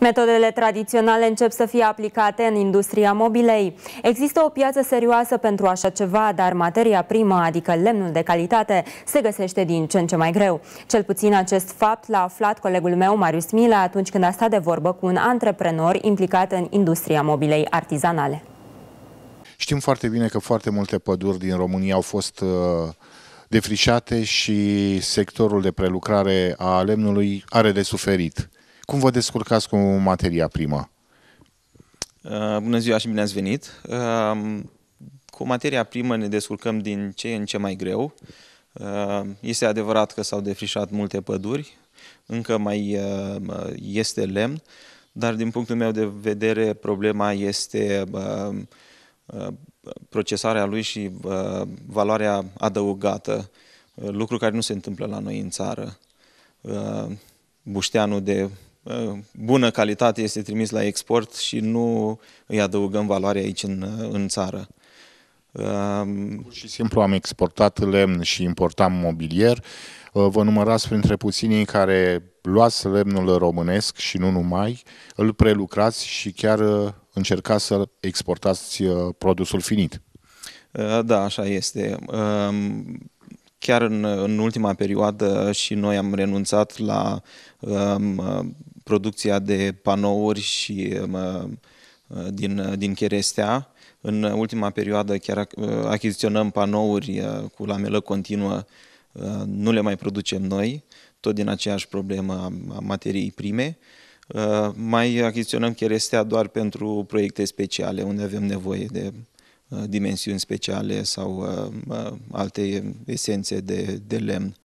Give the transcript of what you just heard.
Metodele tradiționale încep să fie aplicate în industria mobilei. Există o piață serioasă pentru așa ceva, dar materia primă, adică lemnul de calitate, se găsește din ce în ce mai greu. Cel puțin acest fapt l-a aflat colegul meu, Marius Mila, atunci când a stat de vorbă cu un antreprenor implicat în industria mobilei artizanale. Știm foarte bine că foarte multe păduri din România au fost uh, defrișate și sectorul de prelucrare a lemnului are de suferit cum vă descurcați cu materia primă? Uh, bună ziua și bine ați venit! Uh, cu materia primă ne descurcăm din ce în ce mai greu. Uh, este adevărat că s-au defrișat multe păduri, încă mai este lemn, dar din punctul meu de vedere problema este procesarea lui și valoarea adăugată, lucru care nu se întâmplă la noi în țară. Bușteanul de bună calitate este trimis la export și nu îi adăugăm valoare aici în, în țară. Pur și simplu am exportat lemn și importam mobilier. Vă numărați printre puținii care luați lemnul românesc și nu numai, îl prelucrați și chiar uh, încercați să exportați uh, produsul finit. Uh, da, așa este. Um, chiar în, în ultima perioadă și noi am renunțat la um, producția de panouri și din, din cherestea. În ultima perioadă chiar achiziționăm panouri uh, cu lamelă continuă, uh, nu le mai producem noi, tot din aceeași problemă a materiei prime. Uh, mai achiziționăm cherestea doar pentru proiecte speciale, unde avem nevoie de dimensiuni speciale sau alte esențe de, de lemn.